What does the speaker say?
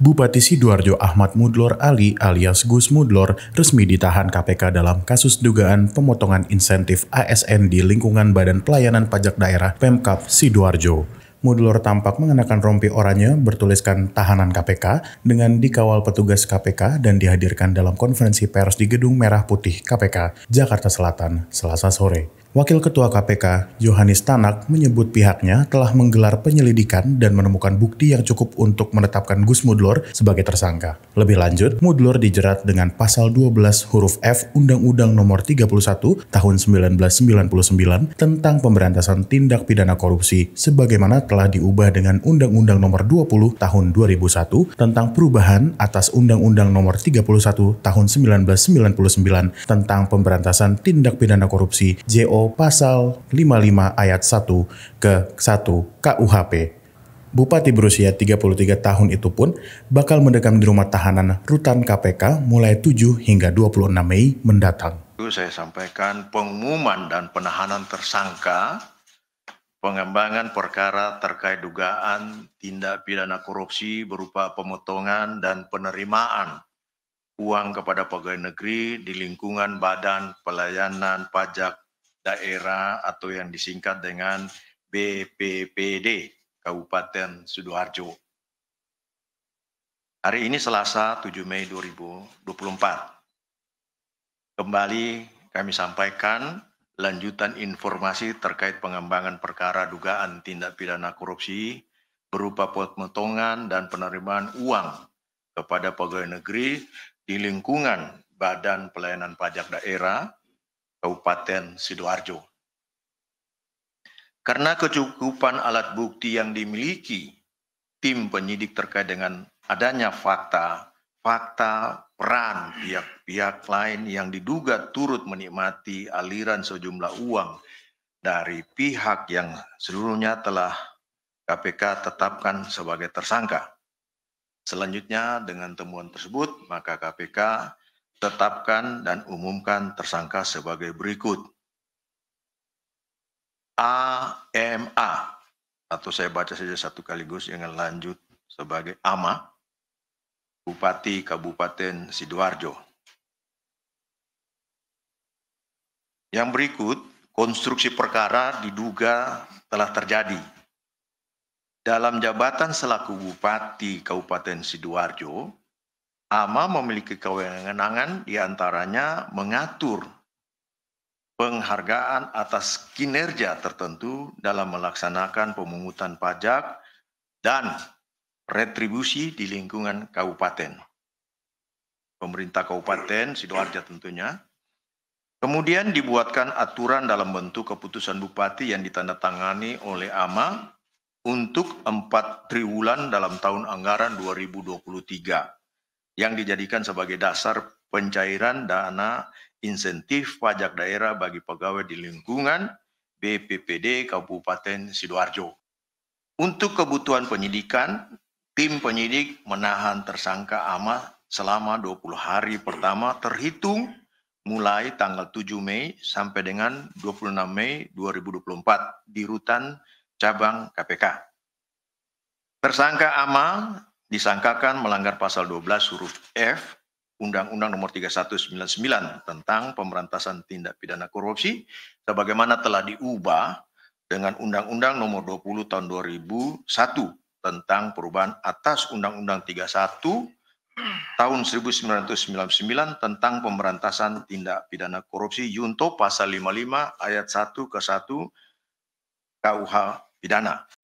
Bupati Sidoarjo Ahmad Mudlor Ali alias Gus Mudlor resmi ditahan KPK dalam kasus dugaan pemotongan insentif ASN di lingkungan Badan Pelayanan Pajak Daerah Pemkap Sidoarjo. Mudlor tampak mengenakan rompi oranye bertuliskan tahanan KPK dengan dikawal petugas KPK dan dihadirkan dalam konferensi pers di Gedung Merah Putih KPK, Jakarta Selatan, Selasa sore. Wakil Ketua KPK, Yohanis Tanak, menyebut pihaknya telah menggelar penyelidikan dan menemukan bukti yang cukup untuk menetapkan Gus Mudlor sebagai tersangka. Lebih lanjut, Mudlor dijerat dengan pasal 12 huruf F Undang-Undang Nomor 31 Tahun 1999 tentang pemberantasan tindak pidana korupsi sebagaimana telah diubah dengan Undang-Undang Nomor 20 Tahun 2001 tentang perubahan atas Undang-Undang Nomor 31 Tahun 1999 tentang pemberantasan tindak pidana korupsi JO pasal 55 ayat 1 ke 1 KUHP. Bupati berusia 33 tahun itu pun bakal mendekam di rumah tahanan rutan KPK mulai 7 hingga 26 Mei mendatang. Saya sampaikan pengumuman dan penahanan tersangka pengembangan perkara terkait dugaan tindak pidana korupsi berupa pemotongan dan penerimaan uang kepada pegawai negeri di lingkungan Badan Pelayanan Pajak daerah atau yang disingkat dengan BPPD Kabupaten Sidoarjo. Hari ini Selasa 7 Mei 2024. Kembali kami sampaikan lanjutan informasi terkait pengembangan perkara dugaan tindak pidana korupsi berupa pemotongan dan penerimaan uang kepada pegawai negeri di lingkungan Badan Pelayanan Pajak Daerah Kabupaten Sidoarjo. Karena kecukupan alat bukti yang dimiliki tim penyidik terkait dengan adanya fakta, fakta peran pihak-pihak lain yang diduga turut menikmati aliran sejumlah uang dari pihak yang seluruhnya telah KPK tetapkan sebagai tersangka. Selanjutnya dengan temuan tersebut, maka KPK tetapkan dan umumkan tersangka sebagai berikut. AMA atau saya baca saja satu kaligus dengan lanjut sebagai AMA Bupati Kabupaten Sidoarjo. Yang berikut, konstruksi perkara diduga telah terjadi dalam jabatan selaku Bupati Kabupaten Sidoarjo AMA memiliki kewenangan diantaranya mengatur penghargaan atas kinerja tertentu dalam melaksanakan pemungutan pajak dan retribusi di lingkungan kabupaten. Pemerintah kabupaten Sidoarjo tentunya. Kemudian dibuatkan aturan dalam bentuk keputusan bupati yang ditandatangani oleh AMA untuk empat triwulan dalam tahun anggaran 2023 yang dijadikan sebagai dasar pencairan dana insentif pajak daerah bagi pegawai di lingkungan BPPD Kabupaten Sidoarjo. Untuk kebutuhan penyidikan, tim penyidik menahan tersangka Ama selama 20 hari pertama terhitung mulai tanggal 7 Mei sampai dengan 26 Mei 2024 di rutan cabang KPK. Tersangka Ama disangkakan melanggar pasal 12 huruf F Undang-Undang Nomor 3199 tentang Pemberantasan Tindak Pidana Korupsi sebagaimana telah diubah dengan Undang-Undang Nomor 20 Tahun 2001 tentang perubahan atas Undang-Undang 31 tahun 1999 tentang pemberantasan tindak pidana korupsi Yunto pasal 55 ayat 1 ke 1 KUH pidana